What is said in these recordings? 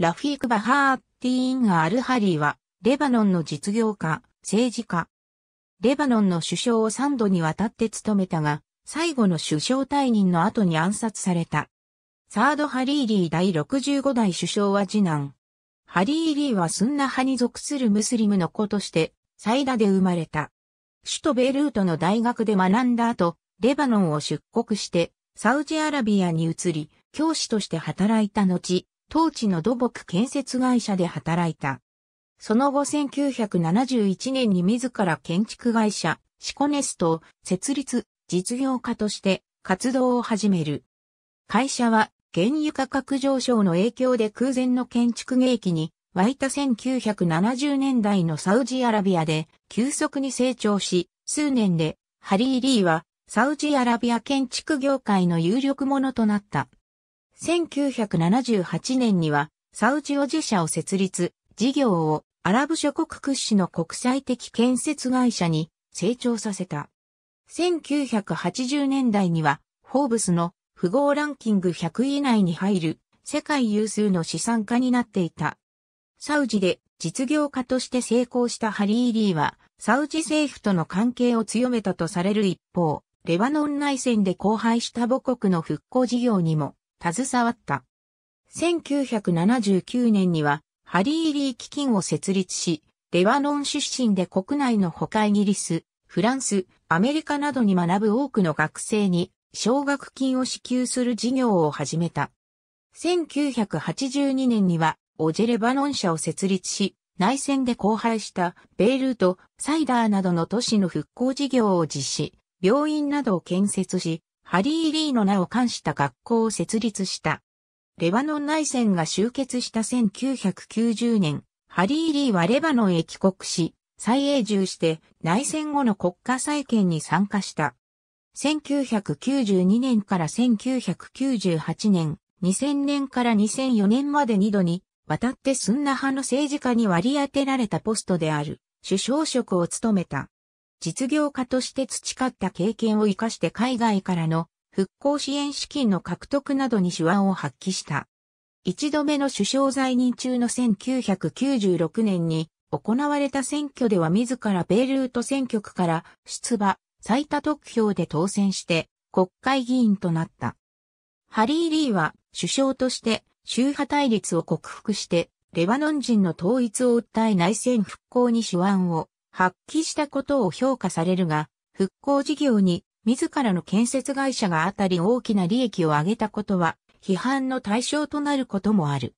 ラフィーク・バハーティーン・アルハリーは、レバノンの実業家、政治家。レバノンの首相を3度にわたって務めたが、最後の首相退任の後に暗殺された。サード・ハリーリー第65代首相は次男。ハリーリーはスンナ派に属するムスリムの子として、サイダで生まれた。首都ベルートの大学で学んだ後、レバノンを出国して、サウジアラビアに移り、教師として働いた後、当地の土木建設会社で働いた。その後1971年に自ら建築会社、シコネストを設立、実業家として活動を始める。会社は原油価格上昇の影響で空前の建築芸期に湧いた1970年代のサウジアラビアで急速に成長し、数年でハリー・リーはサウジアラビア建築業界の有力者となった。1978年にはサウジオジ社を設立、事業をアラブ諸国屈指の国際的建設会社に成長させた。1980年代には、フォーブスの富豪ランキング100位以内に入る世界有数の資産家になっていた。サウジで実業家として成功したハリー・リーは、サウジ政府との関係を強めたとされる一方、レバノン内戦で荒廃した母国の復興事業にも携わった。1979年には、ハリー・リー基金を設立し、レバノン出身で国内の他イギリス、フランス、アメリカなどに学ぶ多くの学生に奨学金を支給する事業を始めた。1982年にはオジェレバノン社を設立し、内戦で荒廃したベイルート、サイダーなどの都市の復興事業を実施、病院などを建設し、ハリー・リーの名を冠した学校を設立した。レバノン内戦が終結した1990年、ハリー・リーはレバノンへ帰国し、再永住して内戦後の国家再建に参加した。1992年から1998年、2000年から2004年まで2度に、渡ってスンナ派の政治家に割り当てられたポストである、首相職を務めた。実業家として培った経験を活かして海外からの復興支援資金の獲得などに手腕を発揮した。一度目の首相在任中の1996年に行われた選挙では自らベイルート選挙区から出馬、最多得票で当選して国会議員となった。ハリー・リーは首相として宗派対立を克服してレバノン人の統一を訴え内戦復興に手腕を発揮したことを評価されるが、復興事業に自らの建設会社があたり大きな利益を上げたことは批判の対象となることもある。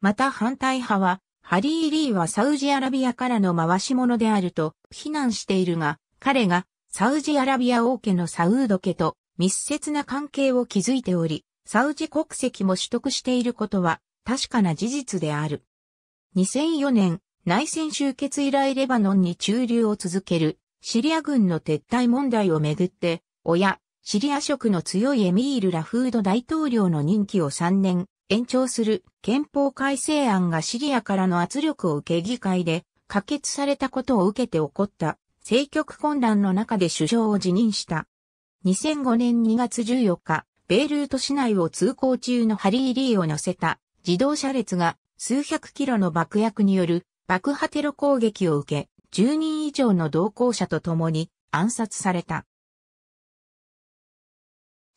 また反対派は、ハリー・リーはサウジアラビアからの回し者であると非難しているが、彼がサウジアラビア王家のサウード家と密接な関係を築いており、サウジ国籍も取得していることは確かな事実である。2004年、内戦終結以来レバノンに駐留を続けるシリア軍の撤退問題をめぐって、親、シリア色の強いエミール・ラフード大統領の任期を3年延長する憲法改正案がシリアからの圧力を受け議会で可決されたことを受けて起こった政局混乱の中で首相を辞任した。2005年2月14日、ベイルート市内を通行中のハリー・リーを乗せた自動車列が数百キロの爆薬による爆破テロ攻撃を受け、10人以上の同行者と共に暗殺された。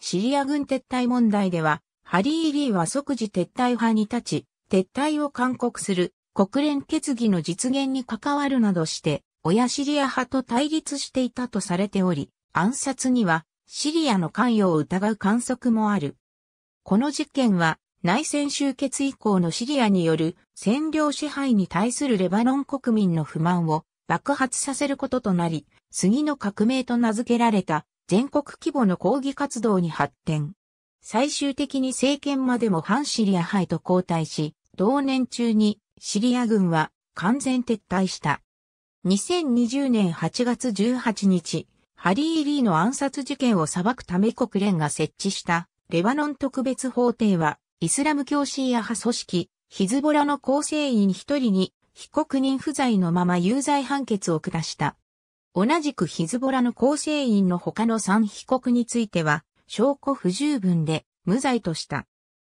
シリア軍撤退問題では、ハリー・リーは即時撤退派に立ち、撤退を勧告する国連決議の実現に関わるなどして、親シリア派と対立していたとされており、暗殺にはシリアの関与を疑う観測もある。この事件は内戦終結以降のシリアによる占領支配に対するレバノン国民の不満を爆発させることとなり、次の革命と名付けられた全国規模の抗議活動に発展。最終的に政権までも反シリア派と交代し、同年中にシリア軍は完全撤退した。2020年8月18日、ハリー・リーの暗殺事件を裁くため国連が設置したレバノン特別法廷はイスラム教シーア派組織、ヒズボラの構成員一人に被告人不在のまま有罪判決を下した。同じくヒズボラの構成員の他の三被告については、証拠不十分で無罪とした。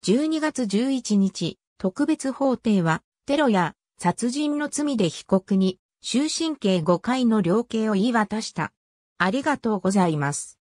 12月11日、特別法廷は、テロや殺人の罪で被告に終身刑5回の量刑を言い渡した。ありがとうございます。